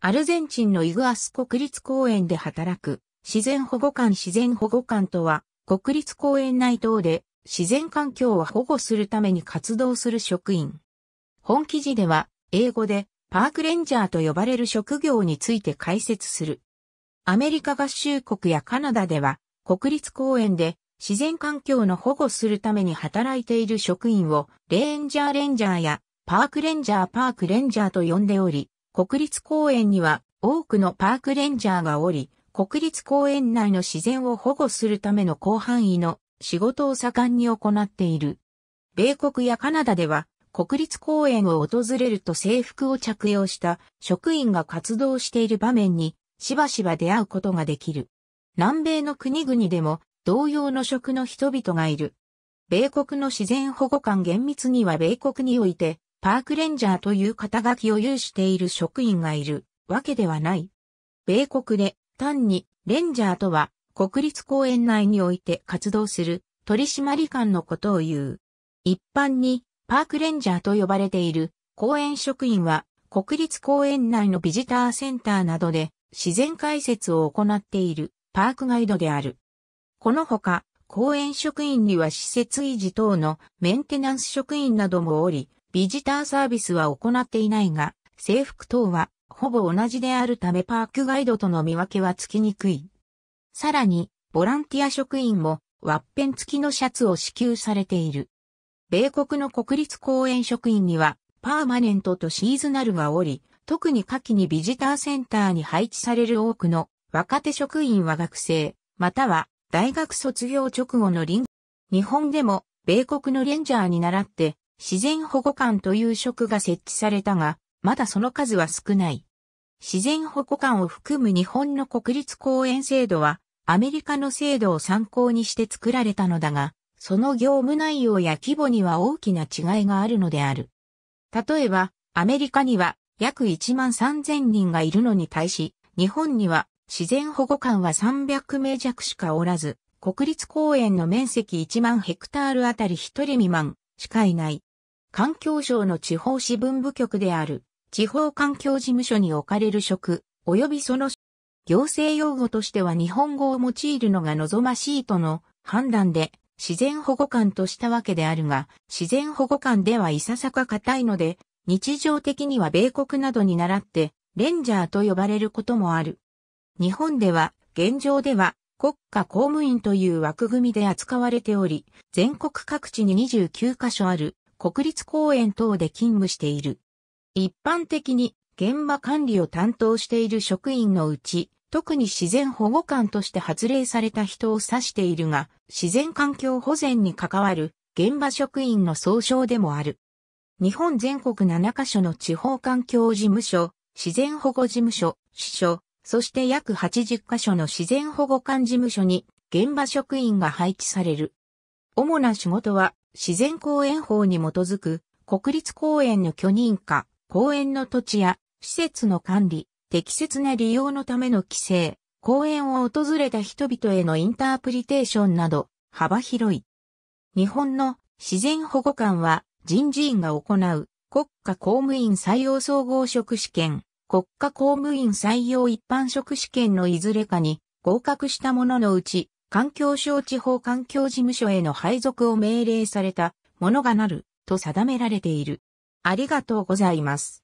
アルゼンチンのイグアス国立公園で働く自然保護官自然保護官とは国立公園内等で自然環境を保護するために活動する職員。本記事では英語でパークレンジャーと呼ばれる職業について解説する。アメリカ合衆国やカナダでは国立公園で自然環境の保護するために働いている職員をレンジャーレンジャーやパークレンジャーパークレンジャーと呼んでおり、国立公園には多くのパークレンジャーがおり、国立公園内の自然を保護するための広範囲の仕事を盛んに行っている。米国やカナダでは国立公園を訪れると制服を着用した職員が活動している場面にしばしば出会うことができる。南米の国々でも同様の職の人々がいる。米国の自然保護官厳密には米国においてパークレンジャーという肩書きを有している職員がいるわけではない。米国で単にレンジャーとは国立公園内において活動する取締官のことを言う。一般にパークレンジャーと呼ばれている公園職員は国立公園内のビジターセンターなどで自然解説を行っているパークガイドである。このほか公園職員には施設維持等のメンテナンス職員などもおり、ビジターサービスは行っていないが、制服等はほぼ同じであるためパークガイドとの見分けはつきにくい。さらに、ボランティア職員もワッペン付きのシャツを支給されている。米国の国立公園職員には、パーマネントとシーズナルがおり、特に夏季にビジターセンターに配置される多くの若手職員は学生、または大学卒業直後の臨、日本でも米国のレンジャーに倣って自然保護官という職が設置されたが、まだその数は少ない。自然保護官を含む日本の国立公園制度は、アメリカの制度を参考にして作られたのだが、その業務内容や規模には大きな違いがあるのである。例えば、アメリカには約1万3000人がいるのに対し、日本には自然保護官は300名弱しかおらず、国立公園の面積1万ヘクタールあたり1人未満しかいない。環境省の地方支分部局である地方環境事務所に置かれる職、及びその行政用語としては日本語を用いるのが望ましいとの判断で自然保護官としたわけであるが、自然保護官ではいささか硬いので、日常的には米国などに習って、レンジャーと呼ばれることもある。日本では、現状では、国家公務員という枠組みで扱われており、全国各地に29カ所ある国立公園等で勤務している。一般的に現場管理を担当している職員のうち、特に自然保護官として発令された人を指しているが、自然環境保全に関わる現場職員の総称でもある。日本全国7カ所の地方環境事務所、自然保護事務所、支所、そして約80カ所の自然保護官事務所に現場職員が配置される。主な仕事は自然公園法に基づく国立公園の許認可、公園の土地や施設の管理、適切な利用のための規制、公園を訪れた人々へのインタープリテーションなど幅広い。日本の自然保護官は人事院が行う国家公務員採用総合職試験、国家公務員採用一般職試験のいずれかに合格したもののうち環境省地方環境事務所への配属を命令されたものがなると定められている。ありがとうございます。